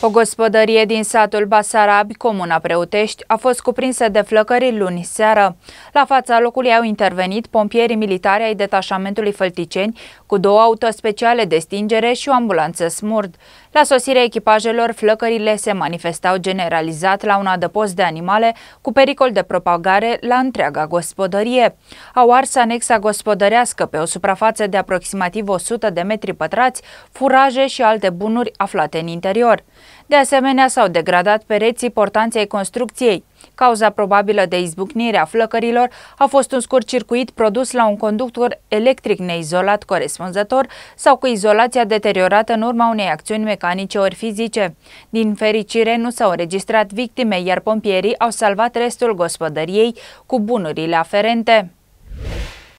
O gospodărie din satul Basarabi, comuna Preutești, a fost cuprinsă de flăcări luni seară. La fața locului au intervenit pompierii militari ai detașamentului Fălticeni cu două autospeciale de stingere și o ambulanță smurd. La sosirea echipajelor, flăcările se manifestau generalizat la un adăpost de animale cu pericol de propagare la întreaga gospodărie. Au ars anexa gospodărească pe o suprafață de aproximativ 100 de metri pătrați, furaje și alte bunuri aflate în interior. De asemenea, s-au degradat pereții portanței construcției. Cauza probabilă de izbucnire a flăcărilor a fost un scurt circuit produs la un conductor electric neizolat corespunzător sau cu izolația deteriorată în urma unei acțiuni mecanice ori fizice. Din fericire, nu s-au înregistrat victime, iar pompierii au salvat restul gospodăriei cu bunurile aferente.